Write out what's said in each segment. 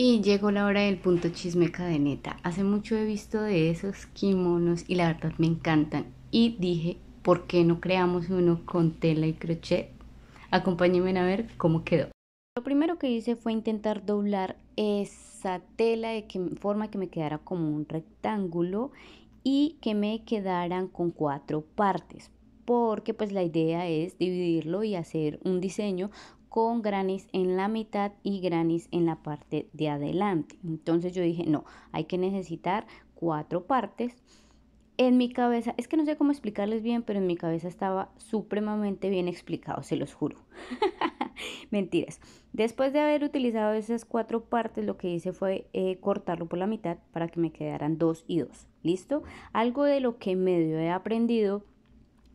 Y llegó la hora del punto chisme cadeneta. Hace mucho he visto de esos kimonos y la verdad me encantan. Y dije, ¿por qué no creamos uno con tela y crochet? Acompáñenme a ver cómo quedó. Lo primero que hice fue intentar doblar esa tela de forma que me quedara como un rectángulo y que me quedaran con cuatro partes porque pues la idea es dividirlo y hacer un diseño con granis en la mitad y granis en la parte de adelante. Entonces yo dije, no, hay que necesitar cuatro partes. En mi cabeza, es que no sé cómo explicarles bien, pero en mi cabeza estaba supremamente bien explicado, se los juro. Mentiras. Después de haber utilizado esas cuatro partes, lo que hice fue eh, cortarlo por la mitad para que me quedaran dos y dos. ¿Listo? Algo de lo que medio he aprendido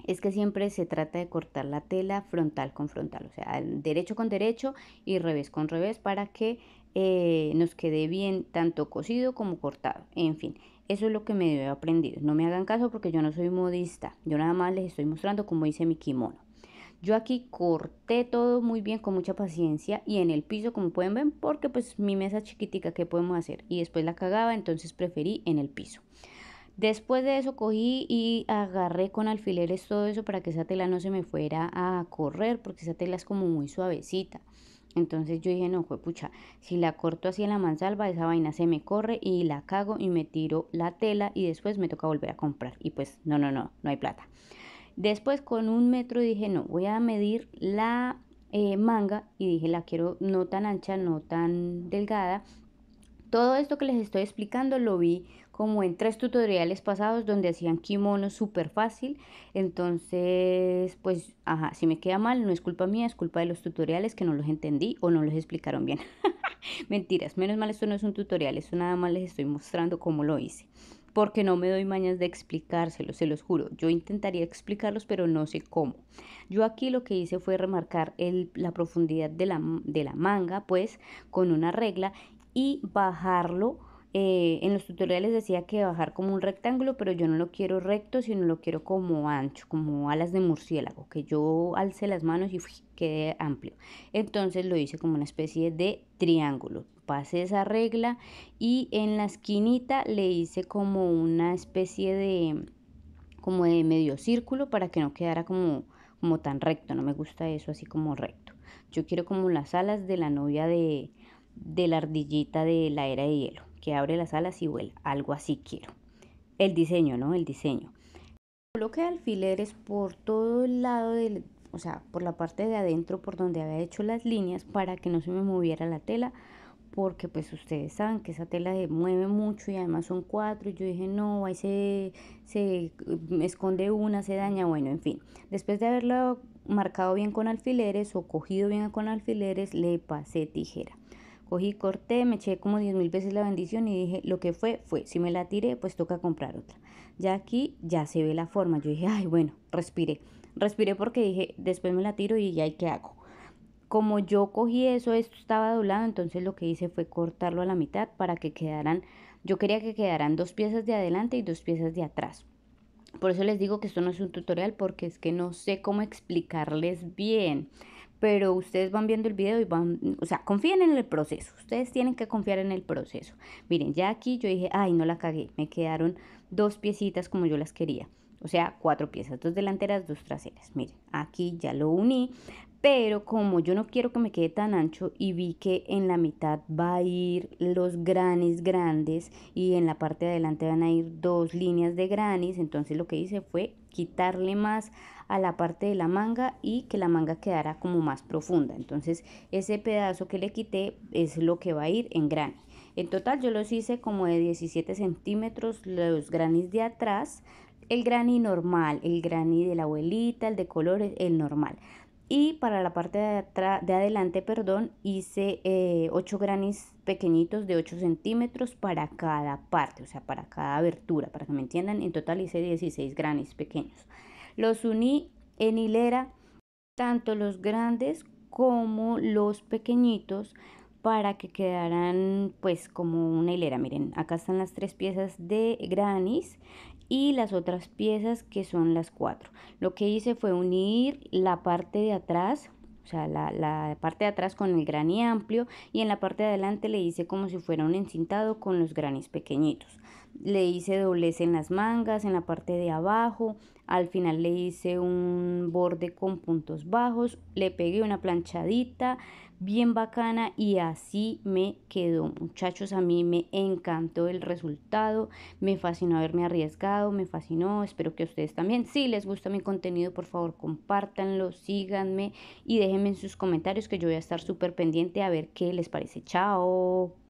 es que siempre se trata de cortar la tela frontal con frontal, o sea, derecho con derecho y revés con revés para que eh, nos quede bien tanto cosido como cortado. En fin, eso es lo que me he aprendido. No me hagan caso porque yo no soy modista, yo nada más les estoy mostrando cómo hice mi kimono. Yo aquí corté todo muy bien con mucha paciencia y en el piso como pueden ver porque pues mi mesa chiquitica que podemos hacer y después la cagaba entonces preferí en el piso. Después de eso cogí y agarré con alfileres todo eso para que esa tela no se me fuera a correr, porque esa tela es como muy suavecita. Entonces yo dije, no, fue pucha, si la corto así en la mansalva, esa vaina se me corre y la cago y me tiro la tela y después me toca volver a comprar. Y pues, no, no, no, no hay plata. Después con un metro dije, no, voy a medir la eh, manga y dije, la quiero no tan ancha, no tan delgada, todo esto que les estoy explicando lo vi como en tres tutoriales pasados donde hacían kimono súper fácil. Entonces, pues, ajá, si me queda mal, no es culpa mía, es culpa de los tutoriales que no los entendí o no los explicaron bien. Mentiras, menos mal esto no es un tutorial, esto nada más les estoy mostrando cómo lo hice. Porque no me doy mañas de explicárselo, se los juro. Yo intentaría explicarlos, pero no sé cómo. Yo aquí lo que hice fue remarcar la profundidad de la, de la manga, pues, con una regla y bajarlo. Eh, en los tutoriales decía que bajar como un rectángulo, pero yo no lo quiero recto, sino lo quiero como ancho, como alas de murciélago, que yo alce las manos y quede amplio. Entonces lo hice como una especie de triángulo. Pasé esa regla y en la esquinita le hice como una especie de como de medio círculo para que no quedara como como tan recto, no me gusta eso así como recto. Yo quiero como las alas de la novia de de la ardillita de la era de hielo, que abre las alas y vuela. Algo así quiero. El diseño, ¿no? El diseño. Coloqué alfileres por todo el lado del, o sea, por la parte de adentro por donde había hecho las líneas para que no se me moviera la tela, porque pues ustedes saben que esa tela se mueve mucho y además son cuatro y yo dije, no, ahí se, se eh, esconde una, se daña, bueno, en fin. Después de haberlo marcado bien con alfileres o cogido bien con alfileres, le pasé tijera. Cogí, corté, me eché como 10 mil veces la bendición y dije, lo que fue, fue. Si me la tiré, pues toca comprar otra. Ya aquí ya se ve la forma. Yo dije, ay, bueno, respiré. Respiré porque dije, después me la tiro y ya, hay que hago? Como yo cogí eso, esto estaba doblado, entonces lo que hice fue cortarlo a la mitad para que quedaran, yo quería que quedaran dos piezas de adelante y dos piezas de atrás. Por eso les digo que esto no es un tutorial porque es que no sé cómo explicarles bien pero ustedes van viendo el video y van, o sea, confíen en el proceso, ustedes tienen que confiar en el proceso. Miren, ya aquí yo dije, ay, no la cagué, me quedaron dos piecitas como yo las quería. O sea, cuatro piezas, dos delanteras, dos traseras. Miren, aquí ya lo uní, pero como yo no quiero que me quede tan ancho y vi que en la mitad va a ir los granis grandes y en la parte de adelante van a ir dos líneas de granis, entonces lo que hice fue quitarle más a la parte de la manga y que la manga quedara como más profunda. Entonces ese pedazo que le quité es lo que va a ir en granis. En total yo los hice como de 17 centímetros los granis de atrás, el grani normal, el grani de la abuelita, el de colores, el normal y para la parte de, de adelante perdón, hice 8 eh, granis pequeñitos de 8 centímetros para cada parte, o sea, para cada abertura, para que me entiendan, en total hice 16 granis pequeños. Los uní en hilera, tanto los grandes como los pequeñitos, para que quedaran pues como una hilera. Miren, acá están las tres piezas de granis y las otras piezas que son las cuatro. Lo que hice fue unir la parte de atrás o sea, la, parte de atrás con el granny amplio y en la parte de adelante le hice como si fuera un encintado con los granis pequeñitos le hice doblez en las mangas, en la parte de abajo, al final le hice un borde con puntos bajos, le pegué una planchadita bien bacana y así me quedó. Muchachos, a mí me encantó el resultado, me fascinó haberme arriesgado, me fascinó, espero que a ustedes también. Si les gusta mi contenido, por favor, compártanlo, síganme y déjenme en sus comentarios que yo voy a estar súper pendiente a ver qué les parece. Chao.